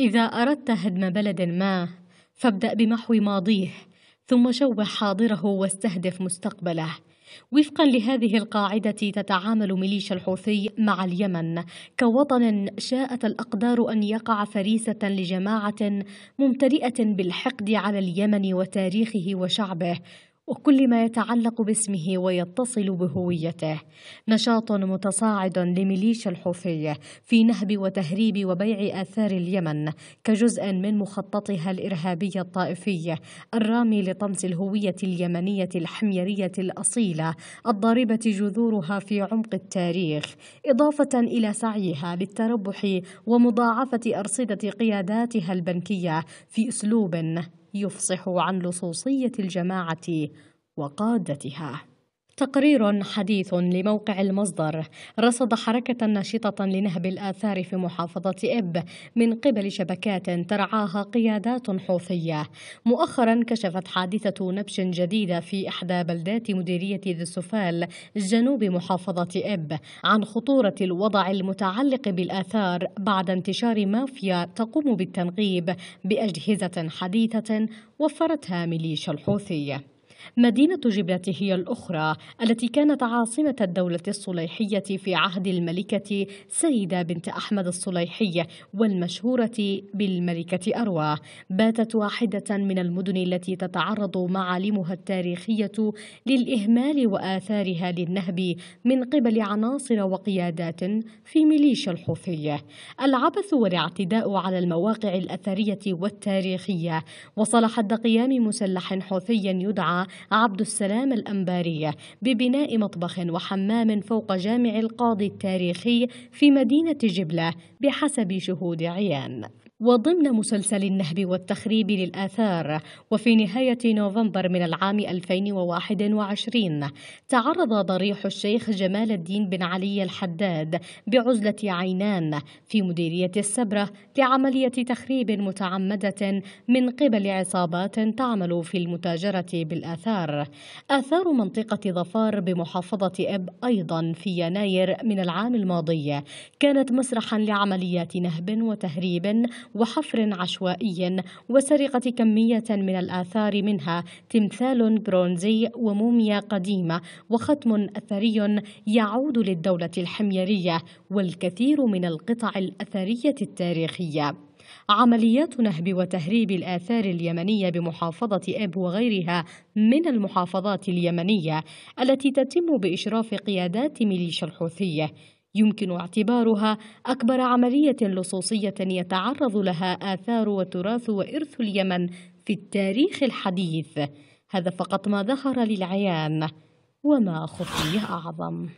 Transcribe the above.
إذا أردت هدم بلد ما فابدأ بمحو ماضيه ثم شوه حاضره واستهدف مستقبله وفقا لهذه القاعدة تتعامل ميليشيا الحوثي مع اليمن كوطن شاءت الأقدار أن يقع فريسة لجماعة ممتلئة بالحقد على اليمن وتاريخه وشعبه وكل ما يتعلق باسمه ويتصل بهويته نشاط متصاعد لميليشيا الحوثية في نهب وتهريب وبيع آثار اليمن كجزء من مخططها الإرهابي الطائفي الرامي لطمس الهوية اليمنية الحميرية الأصيلة الضاربة جذورها في عمق التاريخ إضافة إلى سعيها للتربح ومضاعفة أرصدة قياداتها البنكية في أسلوب يفصح عن لصوصية الجماعة وقادتها تقرير حديث لموقع المصدر رصد حركة ناشطة لنهب الآثار في محافظة إب من قبل شبكات ترعاها قيادات حوثية مؤخرا كشفت حادثة نبش جديدة في إحدى بلدات مديرية ذي السفال جنوب محافظة إب عن خطورة الوضع المتعلق بالآثار بعد انتشار مافيا تقوم بالتنقيب بأجهزة حديثة وفرتها ميليشيا الحوثية مدينة جبلة هي الأخرى التي كانت عاصمة الدولة الصليحية في عهد الملكة سيدة بنت أحمد الصليحي والمشهورة بالملكة أروى باتت واحدة من المدن التي تتعرض معالمها التاريخية للإهمال وآثارها للنهب من قبل عناصر وقيادات في ميليشيا الحوثية العبث والاعتداء على المواقع الأثرية والتاريخية وصلح حد قيام مسلح حوثي يدعى عبد السلام الأنبارية ببناء مطبخ وحمام فوق جامع القاضي التاريخي في مدينة جبلة بحسب شهود عيان وضمن مسلسل النهب والتخريب للآثار وفي نهاية نوفمبر من العام 2021 تعرض ضريح الشيخ جمال الدين بن علي الحداد بعزلة عينان في مديرية السبرة لعملية تخريب متعمدة من قبل عصابات تعمل في المتاجرة بالآثار آثار منطقة ظفار بمحافظة إب أيضا في يناير من العام الماضي كانت مسرحا لعمليات نهب وتهريب وحفر عشوائي وسرقة كمية من الآثار منها تمثال برونزي وموميا قديمة وختم أثري يعود للدولة الحميرية والكثير من القطع الأثرية التاريخية عمليات نهب وتهريب الآثار اليمنية بمحافظة إب وغيرها من المحافظات اليمنية التي تتم بإشراف قيادات ميليشيا الحوثية يمكن اعتبارها أكبر عملية لصوصية يتعرض لها آثار وتراث وإرث اليمن في التاريخ الحديث هذا فقط ما ظهر للعيان وما خفي أعظم